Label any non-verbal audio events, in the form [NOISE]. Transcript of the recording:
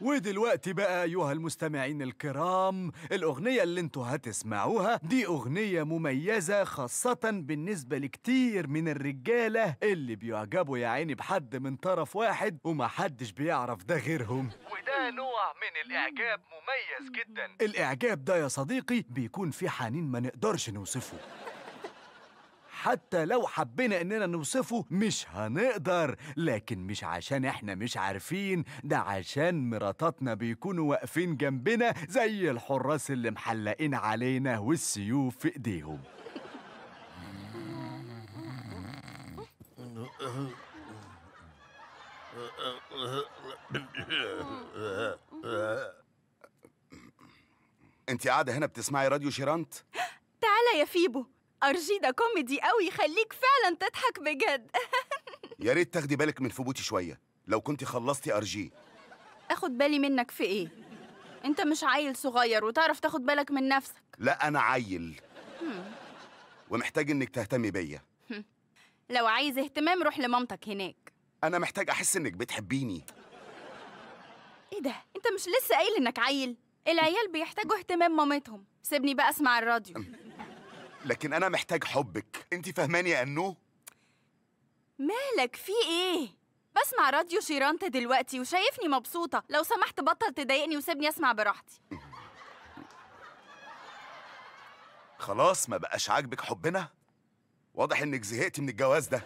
ودلوقتي بقى أيها المستمعين الكرام الأغنية اللي انتوا هتسمعوها دي أغنية مميزة خاصة بالنسبة لكتير من الرجالة اللي بيعجبوا يا عيني بحد من طرف واحد ومحدش بيعرف ده غيرهم وده نوع من الإعجاب مميز جدا الإعجاب ده يا صديقي بيكون في حنين ما نقدرش نوصفه حتى لو حبينا اننا نوصفه مش هنقدر لكن مش عشان احنا مش عارفين ده عشان مراتاتنا بيكونوا واقفين جنبنا زي الحراس اللي محلقين علينا والسيوف في ايديهم انت قاعده هنا بتسمعي راديو شيرانت تعالى يا فيبو أرجي ده كوميدي قوي خليك فعلا تضحك بجد [LAUGHS] يا ريت تاخدي بالك من فبوتي شوية لو كنت خلصتي أرجي أخد بالي منك في إيه؟ أنت مش عيل صغير وتعرف تاخد بالك من نفسك لا أنا عيل ومحتاج إنك تهتمي بيا لو عايز اهتمام روح لمامتك هناك أنا محتاج أحس إنك بتحبيني إيه ده؟ أنت مش لسه قايل إنك عيل؟ العيال بيحتاجوا اهتمام مامتهم سيبني بقى أسمع الراديو لكن أنا محتاج حبك أنت فهماني يا أنو؟ مالك في إيه؟ بسمع راديو شيرانتا دلوقتي وشايفني مبسوطة لو سمحت بطل تضايقني وسيبني أسمع براحتي خلاص ما بقاش عاجبك حبنا؟ واضح إنك زهقتي من الجواز ده